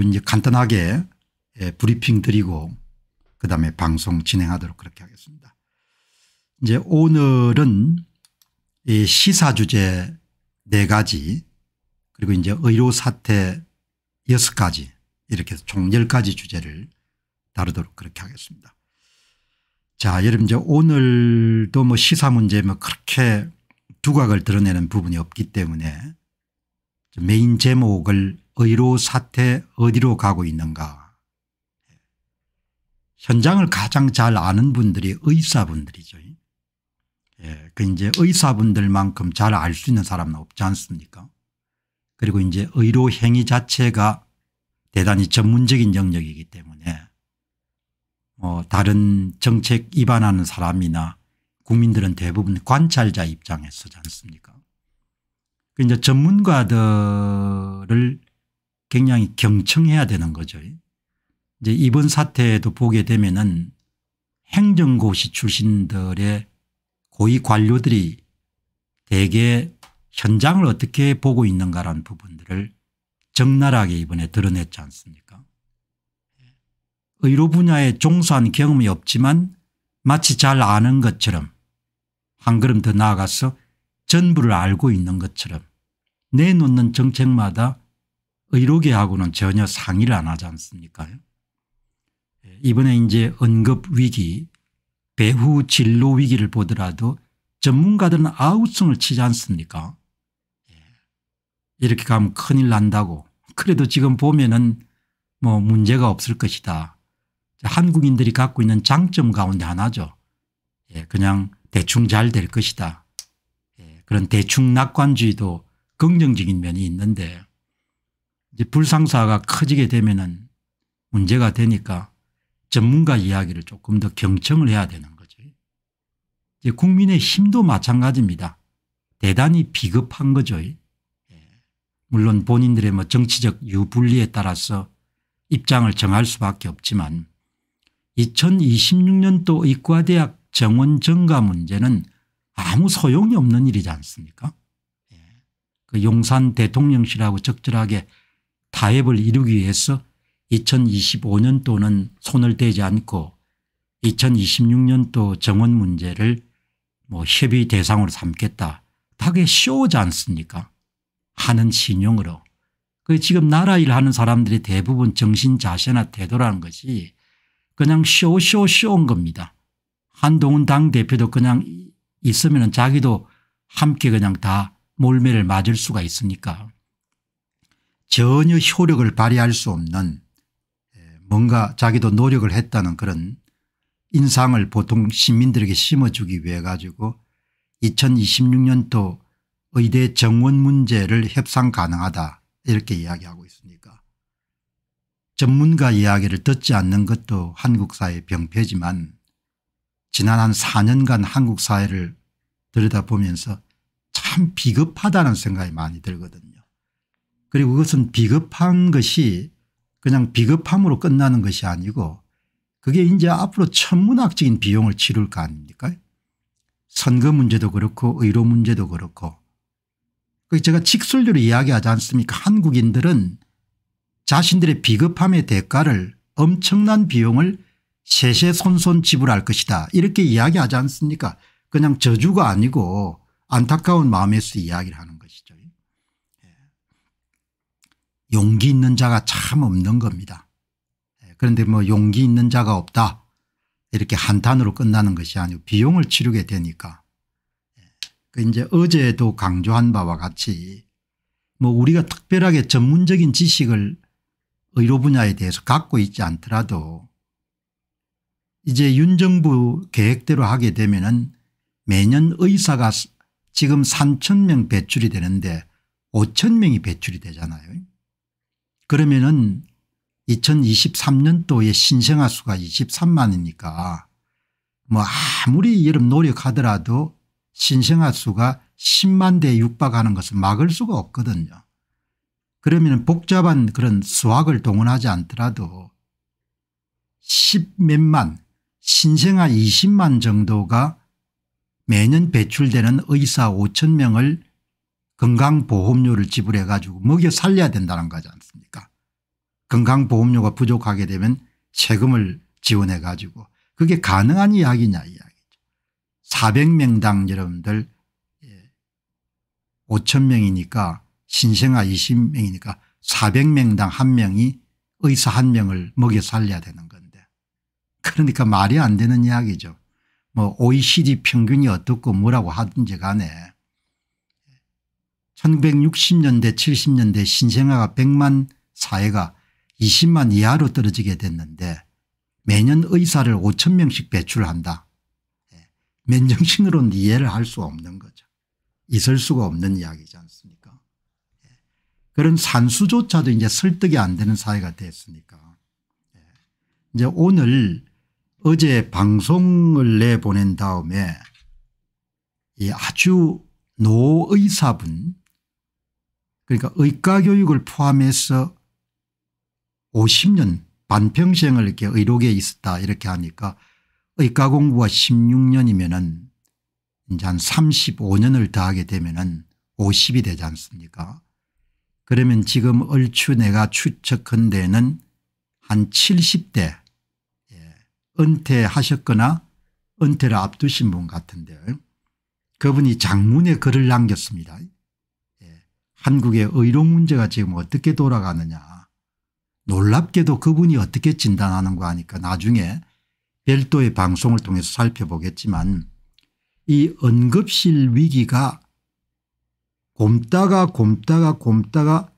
이제 간단하게 예, 브리핑 드리고 그다음에 방송 진행하도록 그렇게 하겠습니다. 이제 오늘은 시사 주제 4가지 그리고 이제 의료 사태 6가지 이렇게 해서 총 10가지 주제를 다루도록 그렇게 하겠습니다. 자 여러분 이제 오늘도 뭐 시사 문제 뭐 그렇게 두각을 드러내는 부분이 없기 때문에 메인 제목을 의료 사태 어디로 가고 있는가 현장을 가장 잘 아는 분들이 의사분들이죠. 예, 그 이제 의사분들만큼 잘 알 수 있는 사람은 없지 않습니까 그리고 이제 의료 행위 자체가 대단히 전문적인 영역이기 때문에 뭐 다른 정책 위반하는 사람이나 국민들은 대부분 관찰자 입장에 서지 않습니까 그 이제 전문가들을 굉장히 경청해야 되는 거죠. 이제 이번 사태에도 보게 되면은 행정고시 출신들의 고위 관료들이 대개 현장을 어떻게 보고 있는가라는 부분들을 적나라하게 이번에 드러냈지 않습니까 의료 분야에 종사한 경험이 없지만 마치 잘 아는 것처럼 한 걸음 더 나아가서 전부를 알고 있는 것처럼 내놓는 정책마다 의료계하고는 전혀 상의를 안 하지 않습니까 예, 이번에 이제 언급위기 배후 진로 위기를 보더라도 전문가들은 아우성을 치지 않습니까 예, 이렇게 가면 큰일 난다고 그래도 지금 보면은 뭐 문제가 없을 것이다. 한국인들이 갖고 있는 장점 가운데 하나죠. 예, 그냥 대충 잘 될 것이다. 그런 대충 낙관주의도 긍정적인 면이 있는데 이제 불상사가 커지게 되면은 문제가 되니까 전문가 이야기를 조금 더 경청을 해야 되는 거죠. 이제 국민의 힘도 마찬가지입니다. 대단히 비겁한 거죠. 예. 물론 본인들의 뭐 정치적 유불리에 따라서 입장을 정할 수밖에 없지만 2026년도 의과대학 정원 증가 문제는 아무 소용이 없는 일이지 않습니까 예. 그 용산 대통령실하고 적절하게 타협을 이루기 위해서 2025년도는 손을 대지 않고 2026년도 정원 문제를 뭐 협의 대상으로 삼겠다. 다게 쇼지 않습니까 하는 신용으로. 그 지금 나라 일 하는 사람들이 대부분 정신 자세나 태도라는 것이 그냥 쇼쇼 쇼인 겁니다. 한동훈 당대표도 그냥 있으면 자기도 함께 그냥 다 몰매를 맞을 수가 있으니까. 전혀 효력을 발휘할 수 없는 뭔가 자기도 노력을 했다는 그런 인상을 보통 시민들에게 심어주기 위해 가지고 2026년도 의대 정원 문제를 협상 가능하다 이렇게 이야기하고 있으니까 전문가 이야기를 듣지 않는 것도 한국 사회의 병폐지만 지난 한 4년간 한국 사회를 들여다보면서 참 비겁하다는 생각이 많이 들거든요. 그리고 그것은 비겁한 것이 그냥 비겁함으로 끝나는 것이 아니고 그게 이제 앞으로 천문학적인 비용을 치를거 아닙니까 선거 문제도 그렇고 의료 문제도 그렇고 그 제가 직설적으로 이야기하지 않습니까 한국인들은 자신들의 비겁함의 대가를 엄청난 비용을 세세손손 지불할 것이다 이렇게 이야기하지 않습니까 그냥 저주가 아니고 안타까운 마음에서 이야기를 하는 거예요. 용기 있는 자가 참 없는 겁니다. 예, 그런데 뭐 용기 있는 자가 없다 이렇게 한탄으로 끝나는 것이 아니고 비용을 치르게 되니까 예, 그 이제 어제도 강조한 바와 같이 뭐 우리가 특별하게 전문적인 지식을 의료 분야에 대해서 갖고 있지 않더라도 이제 윤 정부 계획대로 하게 되면 은 매년 의사가 지금 3천 명 배출이 되는데 5천 명이 배출이 되잖아요. 그러면은 2023년도에 신생아 수가 23만이니까 뭐 아무리 여름 노력하더라도 신생아 수가 10만 대에 육박하는 것을 막을 수가 없거든요. 그러면 복잡한 그런 수학을 동원하지 않더라도 10몇만 신생아 20만 정도가 매년 배출되는 의사 5천 명을 건강보험료를 지불해 가지고 먹여 살려야 된다는 거지 않습니까 건강보험료가 부족하게 되면 세금을 지원해 가지고 그게 가능한 이야기냐 이야기죠. 400명당 여러분들 5천명이니까 예, 신생아 20명이니까 400명당 한명이 의사 한명을 먹여 살려야 되는 건데 그러니까 말이 안 되는 이야기죠. 뭐 OECD 평균이 어떻고 뭐라고 하든지 간에 1960년대 70년대 신생아가 100만 사회가 20만 이하로 떨어지게 됐는데 매년 의사를 5천 명씩 배출한다. 예, 맨정신으로는 이해를 할수 없는 거죠. 있을 수가 없는 이야기지 않습니까 예, 그런 산수조차도 이제 설득이 안 되는 사회가 됐으니까 예, 이제 오늘 어제 방송을 내보낸 다음에 이 아주 노의사분 그러니까 의과교육을 포함해서 50년 반평생을 이렇게 의료계에 있었다 이렇게 하니까 의과 공부가 16년이면은 이제 한 35년을 더하게 되면은 50이 되지 않습니까? 그러면 지금 얼추 내가 추측한 데는 한 70대 예, 은퇴하셨거나 은퇴를 앞두신 분 같은데 그분이 장문의 글을 남겼습니다. 한국의 의료 문제가 지금 어떻게 돌아가느냐 놀랍게도 그분이 어떻게 진단하는거 하니까 나중에 별도의 방송을 통해서 살펴보겠지만 이언급실 위기가 곰다가 곰다가 곰다가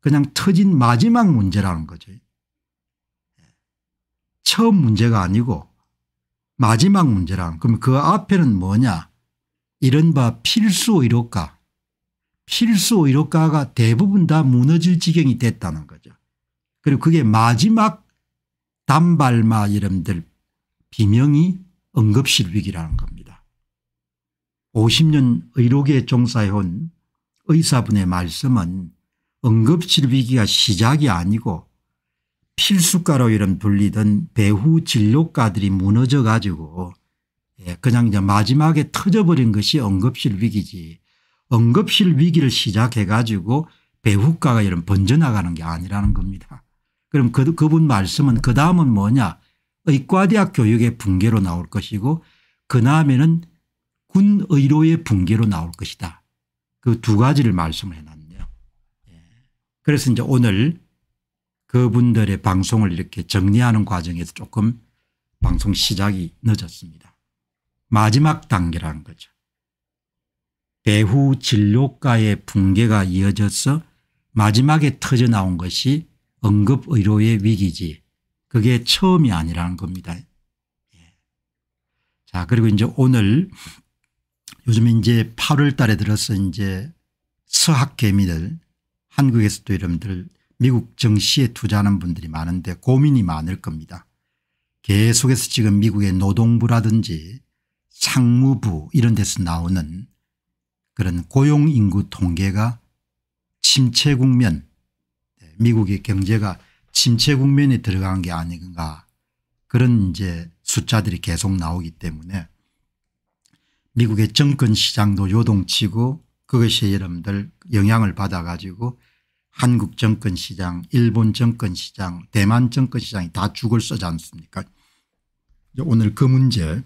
그냥 터진 마지막 문제라는 거죠. 처음 문제가 아니고 마지막 문제랑 라 그럼 그 앞에는 뭐냐 이른바 필수 의료가 필수 의료가가 대부분 다 무너질 지경이 됐다는 거죠. 그리고 그게 마지막 단발마 이름들 비명이 응급실 위기라는 겁니다. 50년 의료계에 종사해온 의사분의 말씀은 응급실 위기가 시작이 아니고 필수과로 이름 불리던 배후 진료가들이 무너져 가지고 예, 그냥 이제 마지막에 터져버린 것이 응급실 위기지 응급실 위기를 시작해 가지고 배후가가 이런 번져나가는 게 아니라는 겁니다. 그럼 그, 그분 말씀은 그 다음은 뭐냐 의과대학 교육의 붕괴로 나올 것이고 그 다음에는 군의료의 붕괴로 나올 것이다. 그 두 가지를 말씀을 해놨네요. 예. 그래서 이제 오늘 그분들의 방송을 이렇게 정리하는 과정에서 조금 방송 시작이 늦었습니다. 마지막 단계라는 거죠. 배후 진료과의 붕괴가 이어져서 마지막에 터져 나온 것이 응급의료의 위기지 그게 처음이 아니라는 겁니다. 예. 자, 그리고 이제 오늘 요즘 이제 8월 달에 들어서 이제 서학개미들 한국에서도 여러분들 미국 정시에 투자하는 분들이 많은데 고민이 많을 겁니다. 계속해서 지금 미국의 노동부라든지 상무부 이런 데서 나오는 그런 고용인구 통계가 침체 국면 네, 미국의 경제가 침체 국면에 들어간 게 아닌가 그런 이제 숫자들이 계속 나오기 때문에 미국의 정권 시장도 요동치고 그것이 여러분들 영향을 받아 가지고 한국 정권 시장 일본 정권 시장 대만 정권 시장이 다 죽을 써지 않습니까 오늘 그 문제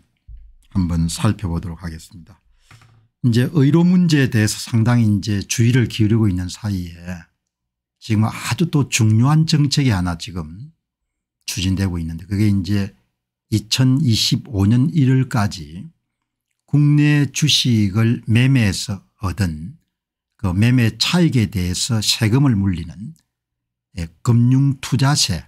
한번 살펴보도록 하겠습니다. 이제 의료 문제에 대해서 상당히 이제 주의를 기울이고 있는 사이에 지금 아주 또 중요한 정책이 하나 지금 추진되고 있는데 그게 이제 2025년 1월까지 국내 주식을 매매해서 얻은 그 매매 차익에 대해서 세금을 물리는 예, 금융투자세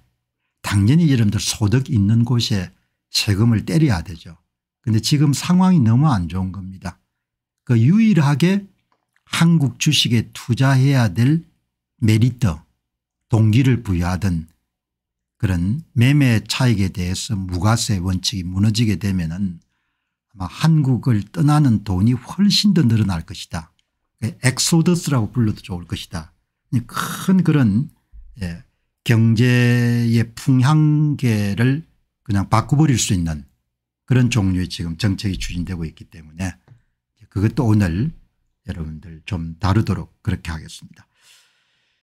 당연히 여러분들 소득 있는 곳에 세금을 때려야 되죠. 그런데 지금 상황이 너무 안 좋은 겁니다. 그 유일하게 한국 주식에 투자해야 될 메리트 동기를 부여하던 그런 매매 차익에 대해서 무과세 원칙이 무너지게 되면 은 아마 한국을 떠나는 돈이 훨씬 더 늘어날 것이다. 그 엑소더스라고 불러도 좋을 것이다. 큰 그런 예, 경제의 풍향계를 그냥 바꿔버릴 수 있는 그런 종류의 지금 정책이 추진되고 있기 때문에 그것도 오늘 여러분들 좀 다루도록 그렇게 하겠습니다.